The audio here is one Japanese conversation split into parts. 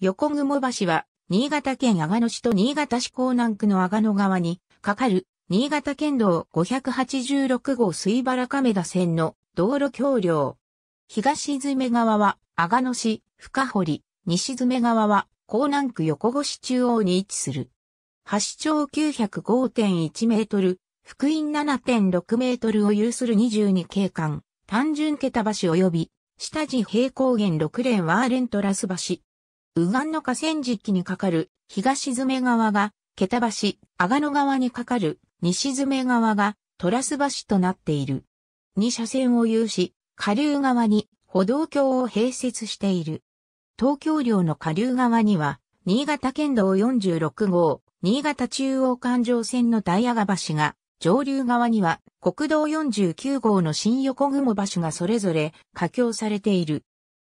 横雲橋は、新潟県阿賀野市と新潟市港南区の阿賀野川に、かかる、新潟県道586号水原亀田線の道路橋梁。東詰川は、阿賀野市、深堀、西詰川は、港南区横越中央に位置する。橋長905.1メートル、福音7.6メートルを有する22景観、単純桁橋及び、下地平高原6連ワーレントラス橋。右岸の河川敷にかかる東詰川が、桁橋、阿賀野川にかかる西詰川が、トラス橋となっている。2車線を有し、下流側に歩道橋を併設している。東京領の下流側には、新潟県道46号、新潟中央環状線のダイヤガ橋が、上流側には国道49号の新横雲橋がそれぞれ架橋されている。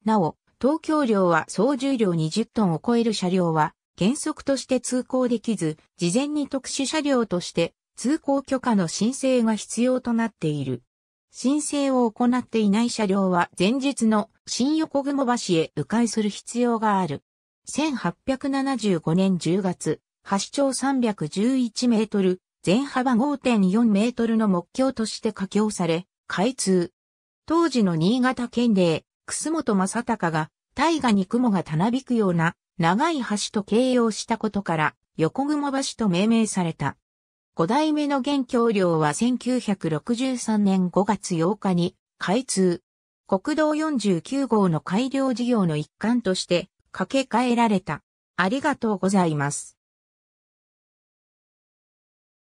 なお、東京量は総重量20トンを超える車両は原則として通行できず、事前に特殊車両として通行許可の申請が必要となっている。申請を行っていない車両は前日の新横雲橋へ迂回する必要がある。1875年10月、橋長311メートル、全幅5.4メートルの目標として架橋され、開通。当時の新潟県令、楠本正隆が、大河に雲がたなびくような長い橋と形容したことから、横雲橋と命名された。五代目の元橋梁は1963年5月8日に開通。国道49号の改良事業の一環として掛け替えられた。ありがとうございます。